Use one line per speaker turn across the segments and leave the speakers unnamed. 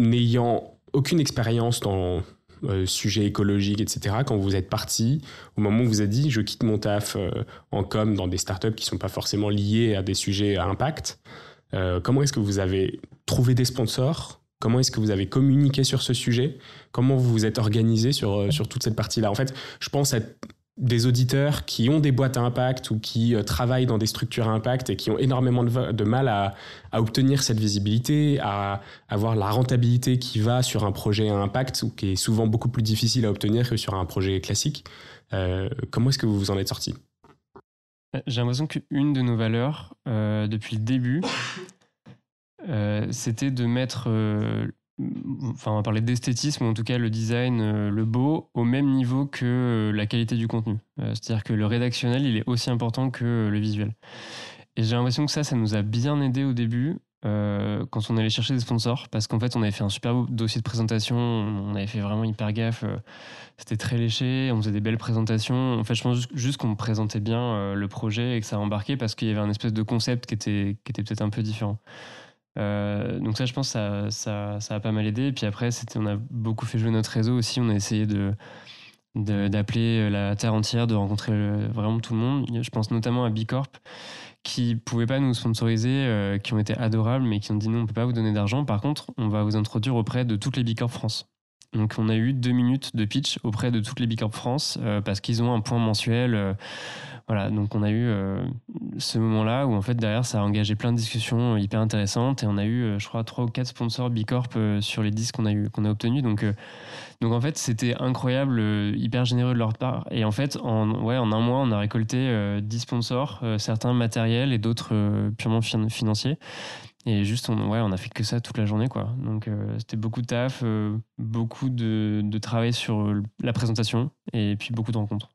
n'ayant aucune expérience dans le euh, sujet écologique, etc., quand vous êtes parti, au moment où vous avez dit je quitte mon taf euh, en com dans des startups qui ne sont pas forcément liées à des sujets à impact, euh, comment est-ce que vous avez trouvé des sponsors Comment est-ce que vous avez communiqué sur ce sujet Comment vous vous êtes organisé sur, sur toute cette partie-là En fait, je pense à des auditeurs qui ont des boîtes à impact ou qui euh, travaillent dans des structures à impact et qui ont énormément de, mal à, obtenir cette visibilité, à avoir la rentabilité qui va sur un projet à impact ou qui est souvent beaucoup plus difficile à obtenir que sur un projet classique. Euh, comment est-ce que vous vous en êtes sorti
euh, J'ai l'impression qu'une de nos valeurs, depuis le début, c'était de mettre enfin on va parler d'esthétisme, en tout cas le design, euh, le beau, au même niveau que euh, la qualité du contenu. Euh, c'est-à-dire que le rédactionnel, il est aussi important que le visuel. Et j'ai l'impression que ça, ça nous a bien aidé au début. quand on allait chercher des sponsors, parce qu'en fait, on avait fait un super beau dossier de présentation, on avait fait vraiment hyper gaffe, c'était très léché, on faisait des belles présentations. En fait, je pense juste qu'on présentait bien le projet et que ça embarquait parce qu'il y avait un espèce de concept qui était, qui était peut-être un peu différent. Euh, donc ça, je pense, ça, ça, a pas mal aidé. Et puis après, on a beaucoup fait jouer notre réseau aussi. On a essayé de d'appeler euh, la terre entière, de rencontrer euh, vraiment tout le monde. Je pense notamment à Bicorp qui pouvaient pas nous sponsoriser, qui ont été adorables, mais qui ont dit non, on peut pas vous donner d'argent. Par contre, on va vous introduire auprès de toutes les Bicorp France. Donc on a eu deux minutes de pitch auprès de toutes les Bicorp France parce qu'ils ont un point mensuel voilà, donc on a eu euh, ce moment-là où en fait derrière ça a engagé plein de discussions euh, hyper intéressantes et on a eu, euh, je crois, trois ou quatre sponsors Bicorp sur les 10 qu'on a eu, qu'on a obtenu. Donc, donc en fait c'était incroyable, hyper généreux de leur part. Et en fait, en, ouais, en un mois, on a récolté 10 sponsors, certains matériels et d'autres purement financiers. Et juste, on, ouais, on a fait que ça toute la journée, quoi. Donc, c'était beaucoup de taf, beaucoup de, de travail sur la présentation et puis beaucoup de rencontres.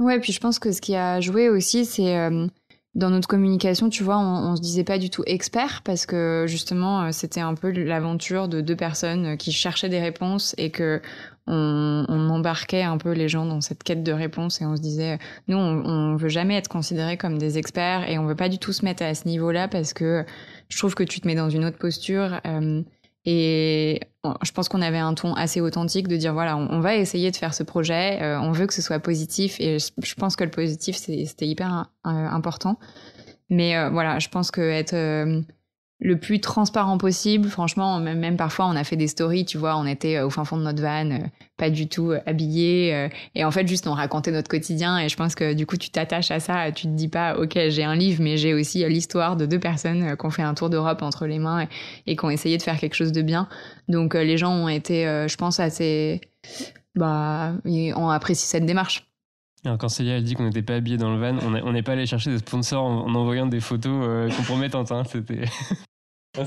Ouais, puis je pense que ce qui a joué aussi, c'est euh, dans notre communication, tu vois, on, on, se disait pas du tout expert parce que justement, euh, c'était un peu l'aventure de deux personnes euh, qui cherchaient des réponses et que on, embarquait un peu les gens dans cette quête de réponses et on se disait, nous, on, veut jamais être considérés comme des experts et on veut pas du tout se mettre à ce niveau-là parce que je trouve que tu te mets dans une autre posture. Et je pense qu'on avait un ton assez authentique de dire voilà, on, va essayer de faire ce projet, euh, on veut que ce soit positif. Et je, pense que le positif, c'était hyper euh, important. Mais euh, voilà, je pense que être le plus transparent possible. Franchement, même parfois, on a fait des stories, tu vois, on était euh, au fin fond de notre van, euh, pas du tout euh, habillés. Et en fait, juste, on racontait notre quotidien. Et je pense que du coup, tu t'attaches à ça. Tu te dis pas, OK, j'ai un livre, mais j'ai aussi l'histoire de deux personnes qui ont fait un tour d'Europe entre les mains et, qui ont essayé de faire quelque chose de bien. Donc, les gens ont été, je pense, assez, bah, ils ont apprécié cette démarche.
Alors, quand Célia a dit qu'on n'était pas habillé dans le van, on n'est pas allé chercher des sponsors en, envoyant des photos compromettantes. Euh, C'était.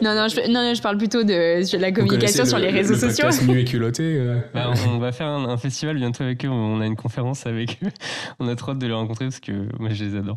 Non non, je, parle plutôt de, la communication sur les réseaux sociaux.
et culotté. Euh. Bah,
on, va faire un, festival bientôt avec eux. On a une conférence avec eux. On a trop hâte de les rencontrer parce que moi, je les adore.